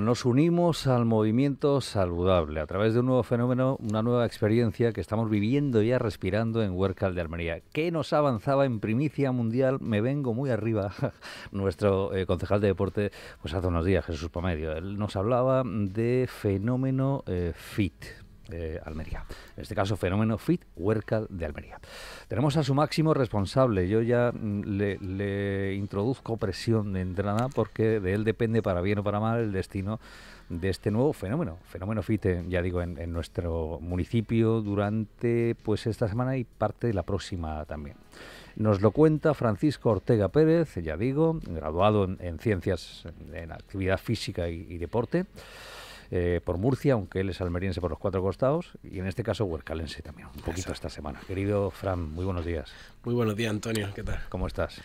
nos unimos al movimiento saludable a través de un nuevo fenómeno, una nueva experiencia que estamos viviendo ya respirando en Huercal de Almería. que nos avanzaba en primicia mundial? Me vengo muy arriba. Nuestro eh, concejal de deporte, pues hace unos días, Jesús Pomedio, él nos hablaba de fenómeno eh, FIT, Almería. En este caso, fenómeno Fit Huerca de Almería. Tenemos a su máximo responsable. Yo ya mm, le, introduzco presión de entrada porque de él depende, para bien o para mal, el destino de este nuevo fenómeno, fenómeno Fit eh, ya digo, en, nuestro municipio durante pues esta semana y parte de la próxima también. Nos lo cuenta Francisco Ortega Pérez, ya digo, graduado en, Ciencias en Actividad Física y Deporte. Eh, por Murcia, aunque él es almeriense por los cuatro costados, y en este caso huercalense también, un poquito esta semana. Querido Fran, muy buenos días. Muy buenos días, Antonio, ¿qué tal? ¿Cómo estás?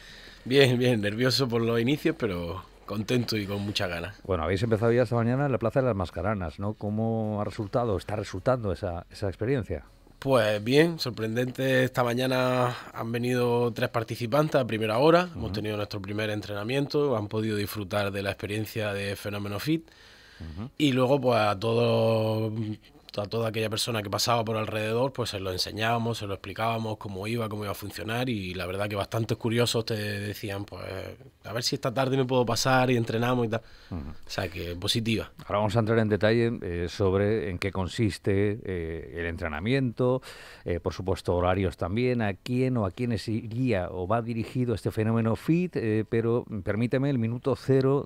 Bien, bien, nervioso por los inicios, pero contento y con mucha gana. Bueno, habéis empezado ya esta mañana en la Plaza de las Mascaranas, ¿no? ¿Cómo ha resultado, está resultando esa, experiencia? Pues bien, sorprendente. Esta mañana han venido tres participantes a primera hora. Hemos tenido nuestro primer entrenamiento. Han podido disfrutar de la experiencia de Fenómeno Fit. Y luego, pues a todo a toda aquella persona que pasaba por alrededor, pues se lo enseñábamos, se lo explicábamos cómo iba, cómo iba a funcionar y la verdad que bastantes curiosos te decían, pues a ver si esta tarde me puedo pasar y entrenamos y tal. O sea que positiva. Ahora vamos a entrar en detalle eh, sobre en qué consiste eh, el entrenamiento, eh, por supuesto horarios también, a quién o a quiénes guía o va dirigido este fenómeno FIT, pero permíteme el minuto cero,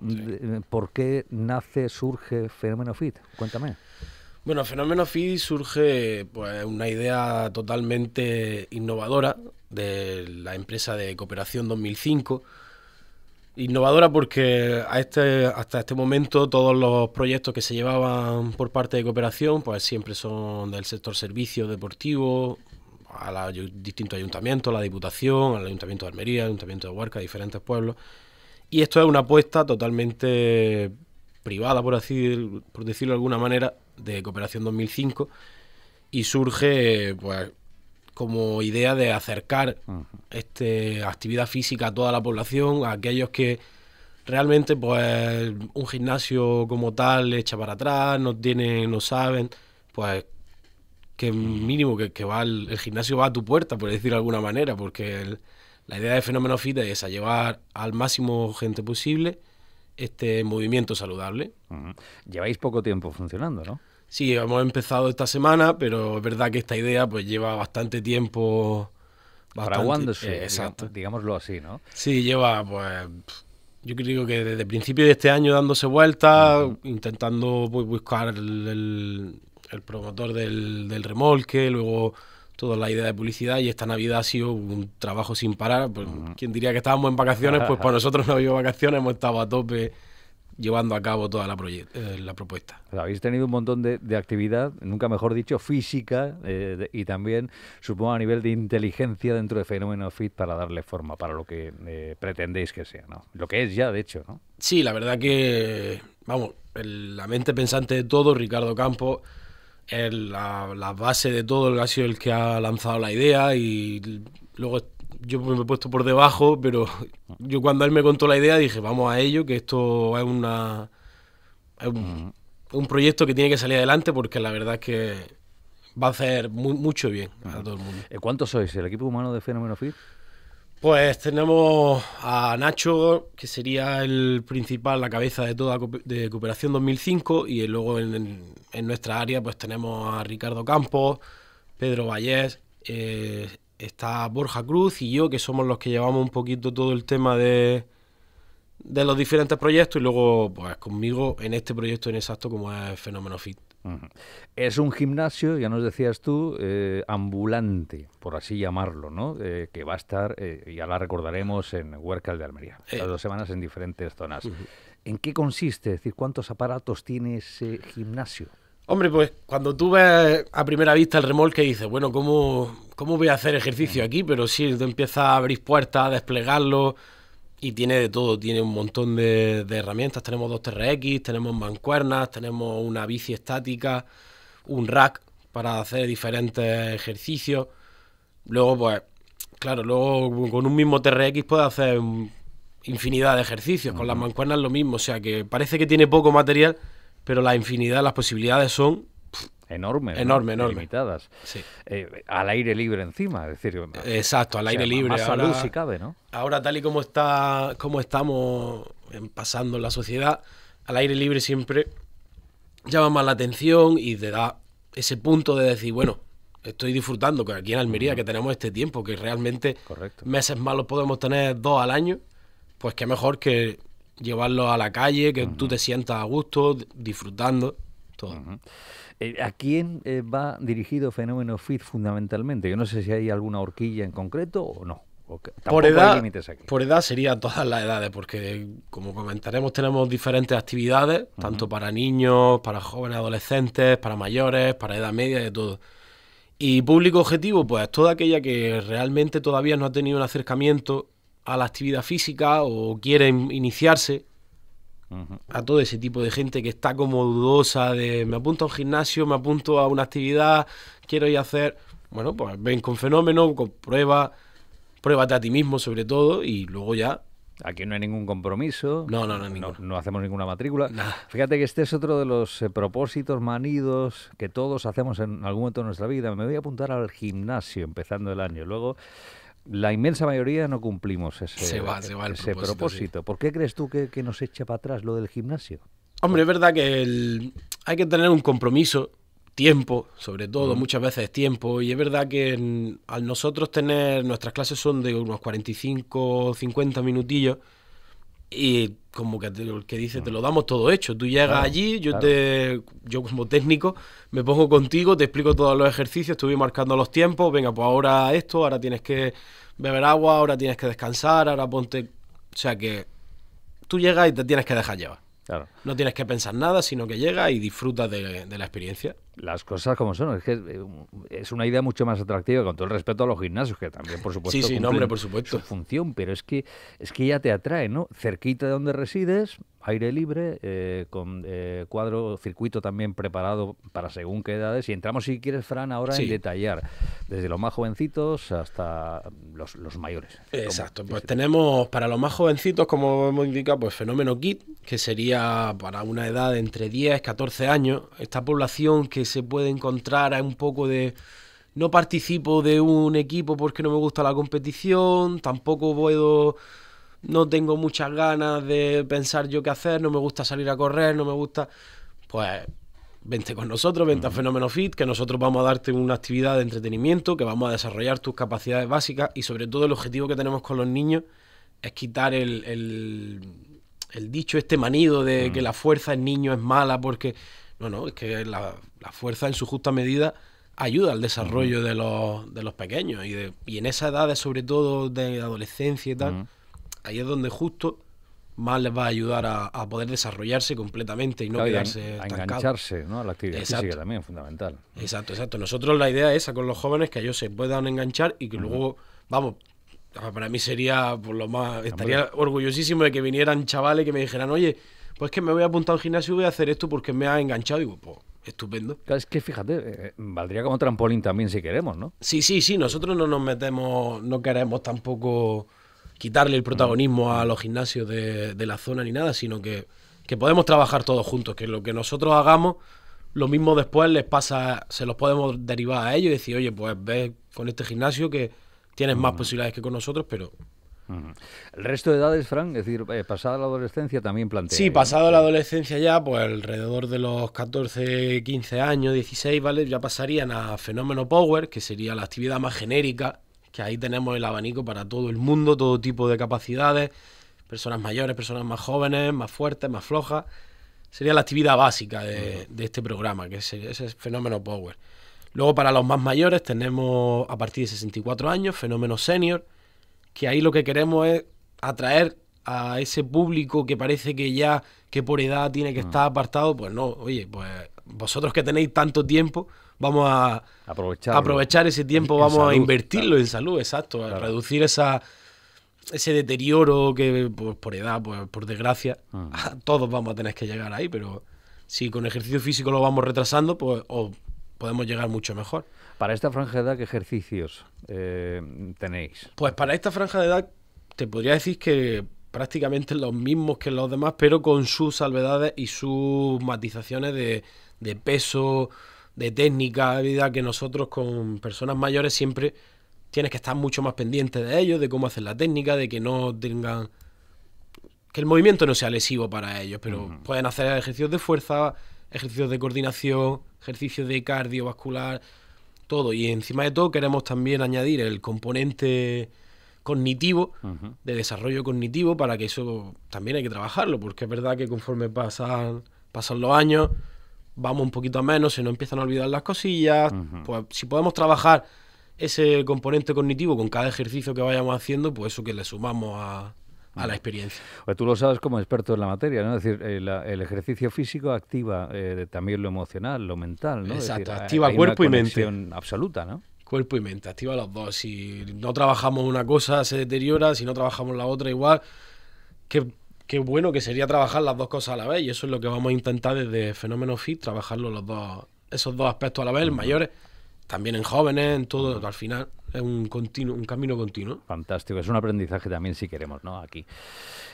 ¿por qué nace, surge fenómeno FIT? Cuéntame. Bueno, Fenómeno FIDI surge pues, una idea totalmente innovadora de la empresa de cooperación 2005. Innovadora porque a este, hasta este momento todos los proyectos que se llevaban por parte de cooperación pues siempre son del sector servicio deportivo, a distintos ayuntamientos, la Diputación, al Ayuntamiento de Almería, al Ayuntamiento de Huarca, diferentes pueblos. Y esto es una apuesta totalmente privada, por, así, por decirlo de alguna manera, de Cooperación 2005 y surge pues como idea de acercar este, actividad física a toda la población, a aquellos que realmente pues un gimnasio como tal le echa para atrás, no tienen, no saben, pues que mínimo que, va el, gimnasio va a tu puerta, por decirlo de alguna manera, porque la idea de Fenómeno Fit es a llevar al máximo gente posible este movimiento saludable. Lleváis poco tiempo funcionando, ¿no? Sí, hemos empezado esta semana, pero es verdad que esta idea pues lleva bastante tiempo fraguándose, eh, exacto. digámoslo así, ¿no? Sí, lleva pues yo creo que desde el principio de este año dándose vuelta intentando pues, buscar el, promotor del, del remolque, luego toda la idea de publicidad y esta Navidad ha sido un trabajo sin parar. ...quien pues, ¿Quién diría que estábamos en vacaciones? Pues para nosotros no ha vacaciones, hemos estado a tope llevando a cabo toda la, eh, la propuesta. habéis tenido un montón de, actividad, nunca mejor dicho, física eh, y también, supongo, a nivel de inteligencia dentro de Fenómeno Fit para darle forma para lo que eh, pretendéis que sea, ¿no? Lo que es ya, de hecho, ¿no? Sí, la verdad que, vamos, la mente pensante de todo, Ricardo Campos la, base de todo, ha sido el que ha lanzado la idea y luego yo me he puesto por debajo, pero ah. yo cuando él me contó la idea dije, vamos a ello, que esto es una... un, proyecto que tiene que salir adelante porque la verdad es que va a hacer mucho bien a todo el mundo. Eh, ¿Cuántos sois? ¿El equipo humano de Fenómeno Fit? Pues tenemos a Nacho, que sería el principal, la cabeza de toda de Cooperación 2005, y luego en, nuestra área pues tenemos a Ricardo Campos, Pedro Vallés, eh, está Borja Cruz y yo, que somos los que llevamos un poquito todo el tema de, de los diferentes proyectos y luego pues conmigo en este proyecto en exacto como es Fenómeno Fit. Es un gimnasio, ya nos decías tú, eh, ambulante, por así llamarlo, ¿no? Eh, que va a estar, eh, y ya la recordaremos, en Huercal de Almería, las dos semanas en diferentes zonas. ¿En qué consiste? Es decir, ¿cuántos aparatos tiene ese gimnasio? Hombre, pues cuando tú ves a primera vista el remolque dices, bueno, ¿cómo, cómo voy a hacer ejercicio aquí? Pero sí, tú empiezas a abrir puertas, a desplegarlo, y tiene de todo, tiene un montón de, herramientas. Tenemos dos TRX, tenemos mancuernas, tenemos una bici estática, un rack para hacer diferentes ejercicios. Luego, pues, claro, luego con un mismo TRX puede hacer infinidad de ejercicios. Con las mancuernas lo mismo, o sea que parece que tiene poco material, pero la infinidad, las posibilidades son Enorme, enorme. Limitadas. Sí. Eh, al aire libre encima, es decir. Eh, exacto, al aire libre. Más ahora, cabe, ¿no? Ahora, tal y como, está, como estamos pasando en la sociedad, al aire libre siempre llama más la atención y te da ese punto de decir, bueno, estoy disfrutando, que aquí en Almería que tenemos este tiempo, que realmente Correcto. meses malos podemos tener dos al año, pues qué mejor que llevarlos a la calle, que tú te sientas a gusto, disfrutando. Eh, ¿A quién eh, va dirigido Fenómeno Fit fundamentalmente? Yo no sé si hay alguna horquilla en concreto o no. Por edad, por edad serían todas las edades, porque como comentaremos tenemos diferentes actividades, tanto para niños, para jóvenes adolescentes, para mayores, para edad media, de todo. Y público objetivo, pues toda aquella que realmente todavía no ha tenido un acercamiento a la actividad física o quiere iniciarse a todo ese tipo de gente que está como dudosa de me apunto a un gimnasio, me apunto a una actividad, quiero ir a hacer. Bueno, pues ven con fenómeno, con prueba, pruébate a ti mismo sobre todo y luego ya Aquí no hay ningún compromiso. No, no, no, no, no hacemos ninguna matrícula. Fíjate que este es otro de los eh, propósitos manidos que todos hacemos en algún momento de nuestra vida. Me voy a apuntar al gimnasio empezando el año. Luego la inmensa mayoría no cumplimos ese, propósito. ¿Por qué crees tú que, nos echa para atrás lo del gimnasio? Hombre, es verdad que hay que tener un compromiso, tiempo, sobre todo, muchas veces tiempo, y es verdad que al nosotros tener, nuestras clases son de unos 45, 50 minutillos, y como que, te, que dice, te mm. lo damos todo hecho. Tú llegas allí, yo, te, yo como técnico me pongo contigo, te explico todos los ejercicios, estuve marcando los tiempos, venga, pues ahora esto, ahora tienes que beber agua, ahora tienes que descansar, ahora ponte... O sea que tú llegas y te tienes que dejar llevar. No tienes que pensar nada, sino que llegas y disfrutas de la experiencia las cosas como son. Es que eh, es una idea mucho más atractiva, con todo el respeto a los gimnasios, que también, por supuesto, sí, su función, pero es que, es que ya te atrae, ¿no? Cerquita de donde resides, aire libre, eh, con eh, cuadro, circuito también preparado para según qué edades. Y entramos, si quieres, Fran, ahora en detallar, desde los más jovencitos hasta los, mayores. Exacto, pues tenemos para los más jovencitos, como hemos indicado, pues Fenómeno Kit, que sería para una edad entre 10 14 años, esta población que se puede encontrar, es un poco de no participo de un equipo porque no me gusta la competición, tampoco puedo, no tengo muchas ganas de pensar yo qué hacer, no me gusta salir a correr, no me gusta, pues vente con nosotros, vente a Fenómeno Fit, que nosotros vamos a darte una actividad de entretenimiento, que vamos a desarrollar tus capacidades básicas y sobre todo el objetivo que tenemos con los niños es quitar el, el, dicho, este manido de que la fuerza en niños es mala porque no, es que la, fuerza en su justa medida ayuda al desarrollo de, los, de los pequeños y, de, y en esa edad, sobre todo de adolescencia y tal, ahí es donde justo más les va a ayudar a, poder desarrollarse completamente y no quedarse a, a engancharse ¿no? a la actividad física también, fundamental. Exacto, exacto. Nosotros la idea es esa con los jóvenes que ellos se puedan enganchar y que luego, vamos, para mí sería por lo más, estaría orgullosísimo de que vinieran chavales que me dijeran, oye, pues es que me voy a apuntar al gimnasio y voy a hacer esto porque me ha enganchado. Y digo, pues, estupendo. Es que fíjate, eh, valdría como trampolín también si queremos, ¿no? Sí, sí, sí, nosotros no nos metemos, no queremos tampoco quitarle el protagonismo a los gimnasios de, la zona ni nada, sino que, que, podemos trabajar todos juntos, que lo que nosotros hagamos, lo mismo después les pasa, se los podemos derivar a ellos y decir, oye, pues ve con este gimnasio que tienes más mm. posibilidades que con nosotros, pero el resto de edades, Frank, es decir, eh, pasada la adolescencia también plantea. Sí, ¿eh? pasado la adolescencia ya, pues alrededor de los 14, 15 años, 16, ¿vale? Ya pasarían a fenómeno power, que sería la actividad más genérica, que ahí tenemos el abanico para todo el mundo, todo tipo de capacidades, personas mayores, personas más jóvenes, más fuertes, más flojas. Sería la actividad básica de, este programa, que es ese fenómeno power. Luego para los más mayores tenemos a partir de 64 años, fenómeno senior, que ahí lo que queremos es atraer a ese público que parece que ya, que por edad tiene que mm. estar apartado, pues no, oye, pues vosotros que tenéis tanto tiempo, vamos a aprovechar ese tiempo, vamos a invertirlo en salud, exacto, a reducir esa, ese deterioro que pues, por edad, pues, por desgracia, mm. todos vamos a tener que llegar ahí, pero si con ejercicio físico lo vamos retrasando, pues podemos llegar mucho mejor. Para esta franja de edad, ¿qué ejercicios eh, tenéis? Pues para esta franja de edad, te podría decir que prácticamente los mismos que los demás, pero con sus salvedades y sus matizaciones de, peso, de técnica, vida que nosotros con personas mayores siempre tienes que estar mucho más pendiente de ellos, de cómo hacen la técnica, de que no tengan. que el movimiento no sea lesivo para ellos, pero pueden hacer ejercicios de fuerza, ejercicios de coordinación, ejercicios de cardiovascular, todo. Y encima de todo queremos también añadir el componente cognitivo, de desarrollo cognitivo, para que eso también hay que trabajarlo, porque es verdad que conforme pasan, pasan los años, vamos un poquito a menos, se nos empiezan a olvidar las cosillas, pues si podemos trabajar ese componente cognitivo con cada ejercicio que vayamos haciendo, pues eso que le sumamos a, a la experiencia. Pues tú lo sabes como experto en la materia, ¿no? Es decir, eh, el, ejercicio físico activa eh, también lo emocional, lo mental, ¿no? Exacto, activa cuerpo y mente. absoluta, ¿no? Cuerpo y mente, activa los dos. Si no trabajamos una cosa se deteriora, si no trabajamos la otra igual. Qué, bueno que sería trabajar las dos cosas a la vez y eso es lo que vamos a intentar desde Fenómeno Fit, trabajarlo los dos, esos dos aspectos a la vez, mayores, también en jóvenes, en todo, al final un, continuo, un camino continuo. Fantástico, es un aprendizaje también si queremos, ¿no? Aquí.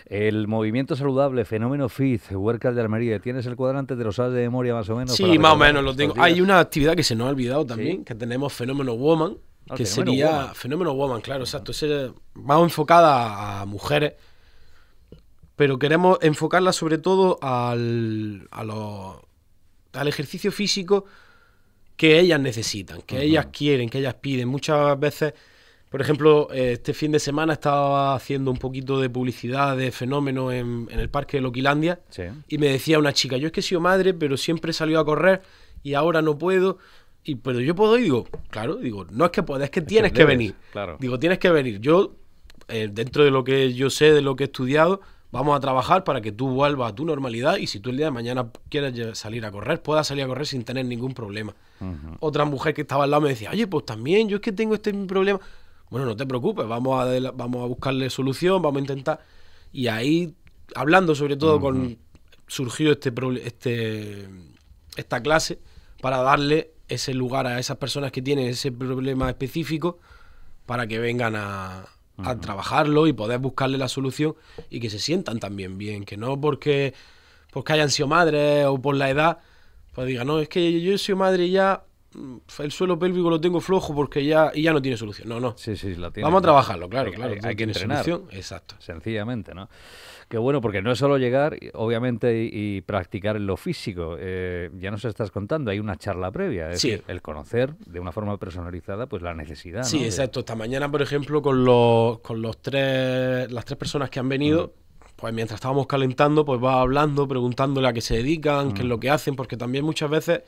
El movimiento saludable, fenómeno fit, workout de Almería, ¿tienes el cuadrante? de los sabes de memoria más o menos? Sí, más o menos lo tengo. Hay una actividad que se nos ha olvidado también, que tenemos Fenómeno Woman, ah, que sería Fenómeno Woman, claro, exacto. Es más enfocada a mujeres pero queremos enfocarla sobre todo al, a lo, al ejercicio físico que ellas necesitan, que ellas quieren, que ellas piden. Muchas veces, por ejemplo, este fin de semana estaba haciendo un poquito de publicidad de fenómeno en, el parque de Loquilandia y me decía una chica, yo es que he sido madre, pero siempre he salido a correr y ahora no puedo. Y pero yo puedo y digo, claro, digo, no es que puedas, es que tienes que, venir. Claro. Digo, tienes que venir. Yo, eh, dentro de lo que yo sé, de lo que he estudiado, Vamos a trabajar para que tú vuelvas a tu normalidad y si tú el día de mañana quieres salir a correr, puedas salir a correr sin tener ningún problema. Otra mujer que estaba al lado me decía, oye, pues también, yo es que tengo este problema. Bueno, no te preocupes, vamos a, vamos a buscarle solución, vamos a intentar. Y ahí, hablando sobre todo con... surgió este, este esta clase para darle ese lugar a esas personas que tienen ese problema específico para que vengan a, a trabajarlo y poder buscarle la solución y que se sientan también bien, que no porque, porque hayan sido madres o por la edad, pues diga no, es que yo he sido madre y ya mm, el suelo pélvico lo tengo flojo porque ya, y ya no tiene solución. No, no. Sí, sí, la tiene. Vamos a trabajarlo, claro, claro. Hay, que entrenar. Exacto. Sencillamente, ¿no? Qué bueno, porque no es solo llegar, obviamente, y, practicar en lo físico. Eh, ya nos estás contando, hay una charla previa, es decir, el conocer de una forma personalizada, pues la necesidad. Sí, exacto. Esta mañana, por ejemplo, con los, con los tres, las tres personas que han venido. pues mientras estábamos calentando, pues va hablando, preguntándole a qué se dedican, qué es lo que hacen, porque también muchas veces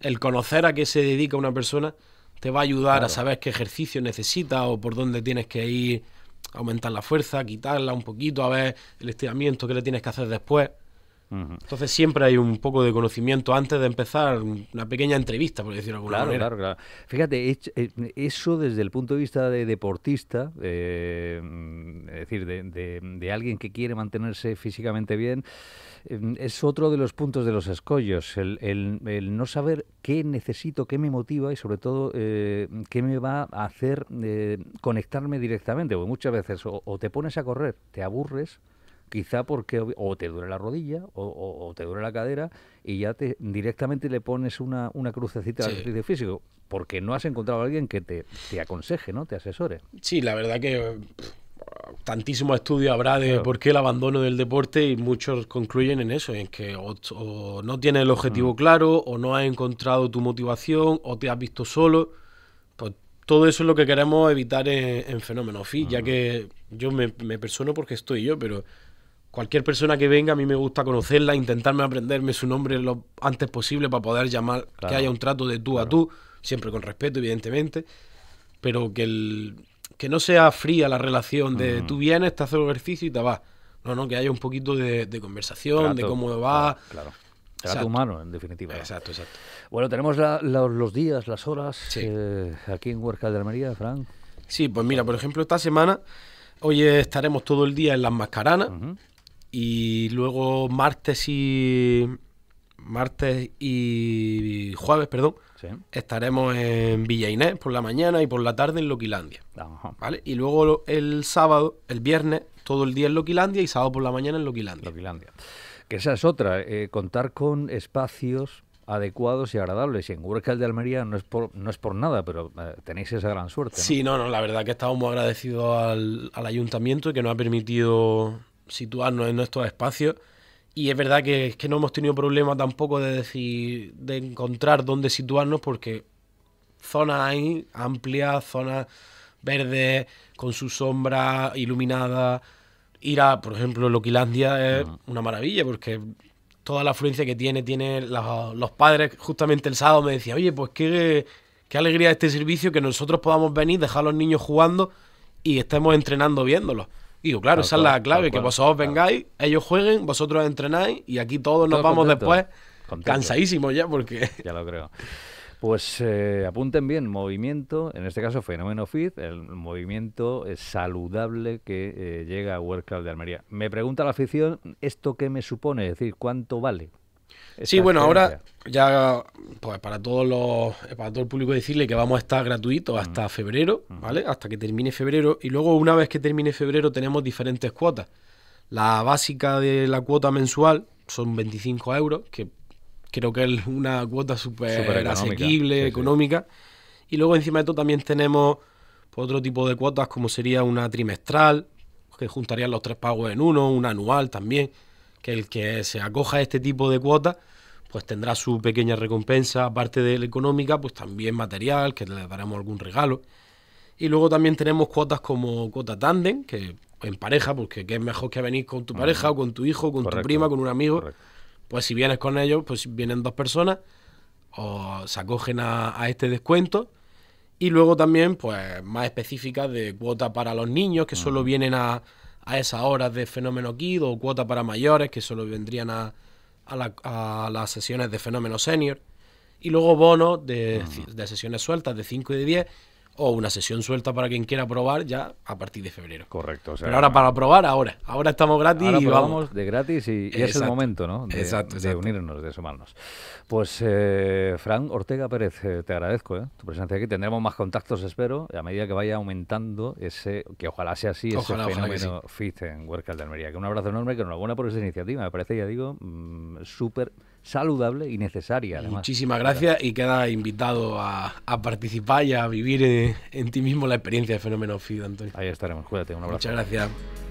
el conocer a qué se dedica una persona te va a ayudar a saber qué ejercicio necesita o por dónde tienes que ir aumentar la fuerza, quitarla un poquito, a ver el estiramiento que le tienes que hacer después. Entonces siempre hay un poco de conocimiento antes de empezar una pequeña entrevista, por decirlo de alguna manera. Claro, claro. Fíjate, eh, eso desde el punto de vista de deportista, eh, es decir, de, alguien que quiere mantenerse físicamente bien, eh, es otro de los puntos de los escollos, el, no saber qué necesito, qué me motiva y sobre todo eh, qué me va a hacer conectarme directamente. Porque muchas veces o, te pones a correr, te aburres Quizá porque o te duele la rodilla o, te duele la cadera y ya te directamente le pones una, crucecita al ejercicio físico, porque no has encontrado a alguien que te, aconseje, ¿no? Te asesore. Sí, la verdad que tantísimo estudio habrá de por qué el abandono del deporte y muchos concluyen en eso, en que o, no tienes el objetivo mm. claro, o no has encontrado tu motivación, o te has visto solo. Pues todo eso es lo que queremos evitar en, Fenómeno Fit, ya mm. que yo me, me, persono porque estoy yo, pero cualquier persona que venga, a mí me gusta conocerla, intentarme aprenderme su nombre lo antes posible para poder llamar, que haya un trato de tú a tú, siempre con respeto, evidentemente, pero que, el, que no sea fría la relación de tú vienes, te haces el ejercicio y te vas. No, no, que haya un poquito de, conversación, de cómo va. Claro. Trato humano, en definitiva. Exacto, exacto. Bueno, tenemos los días, las horas eh, aquí en Huerca de Almería, Fran. Sí, pues mira, por ejemplo, esta semana, hoy estaremos todo el día en Las Mascaranas, y luego martes y. Martes y jueves, perdón. Estaremos en Villa Inés por la mañana y por la tarde en Loquilandia. ¿Vale? Y luego el sábado, el viernes, todo el día en Loquilandia y sábado por la mañana en Loquilandia. Que esa es otra, eh, contar con espacios adecuados y agradables. Y en Huerca de Almería no es por, no es por nada, pero eh, tenéis esa gran suerte. Sí, no, no, la verdad que estamos muy agradecidos al, al ayuntamiento que nos ha permitido situarnos en nuestros espacios. Y es verdad que, es que no hemos tenido problema tampoco de decir, de encontrar dónde situarnos, porque zonas hay amplias, zonas verdes, con su sombra iluminada. Ir a, por ejemplo, Loquilandia es una maravilla, porque toda la afluencia que tiene, tiene los, padres. Justamente el sábado me decía, oye, pues qué, qué alegría este servicio, que nosotros podamos venir, dejar a los niños jugando y estemos entrenando viéndolos. Digo, claro, esa es la clave, que vosotros vengáis, ellos jueguen, vosotros entrenáis y aquí todos nos vamos después cansadísimos ya porque... Ya lo creo. Pues eh, apunten bien, movimiento, en este caso Fenómeno Fit, el movimiento eh, saludable que eh, llega a World Club de Almería. Me pregunta la afición, ¿esto qué me supone? Es decir, ¿cuánto vale? Sí, bueno, ahora ya pues, para todos los para todo el público decirle que vamos a estar gratuitos hasta mm. febrero, mm. ¿vale? Hasta que termine febrero y luego una vez que termine febrero tenemos diferentes cuotas. La básica de la cuota mensual son 25 euros, que creo que es una cuota súper asequible, económica. Y luego encima de todo también tenemos pues, otro tipo de cuotas como sería una trimestral, que juntarían los tres pagos en uno, una anual también que el que se acoja a este tipo de cuotas pues tendrá su pequeña recompensa, aparte de la económica, pues también material, que le daremos algún regalo. Y luego también tenemos cuotas como cuota tandem, que en pareja, porque pues qué es mejor que venir con tu pareja, o con tu hijo, con tu prima, con un amigo. Pues si vienes con ellos, pues vienen dos personas, o se acogen a, este descuento. Y luego también, pues más específicas de cuota para los niños, que solo vienen a, a esas horas de Fenómeno Kid o cuota para mayores que solo vendrían a, a, las sesiones de Fenómeno Senior. Y luego bono de, de sesiones sueltas de 5 y de 10 o una sesión suelta para quien quiera probar ya a partir de febrero. Correcto. Pero ahora para probar, ahora. Ahora estamos gratis y vamos. de gratis y, es el momento, ¿no? De, exacto, de unirnos, de sumarnos. Pues, eh, Fran Ortega Pérez, eh, te agradezco eh, tu presencia aquí. Tendremos más contactos, espero, a medida que vaya aumentando ese, que ojalá sea así, ese fenómeno fit en Workout de Almería. Que un abrazo enorme, que enhorabuena por esa iniciativa. Me parece, ya digo, mm, súper saludable y necesaria. Muchísimas gracias y queda invitado a, participar y a vivir eh, en, ti mismo la experiencia de Fenómeno Fido Antonio. Ahí estaremos, cuídate, un abrazo. Muchas gracias.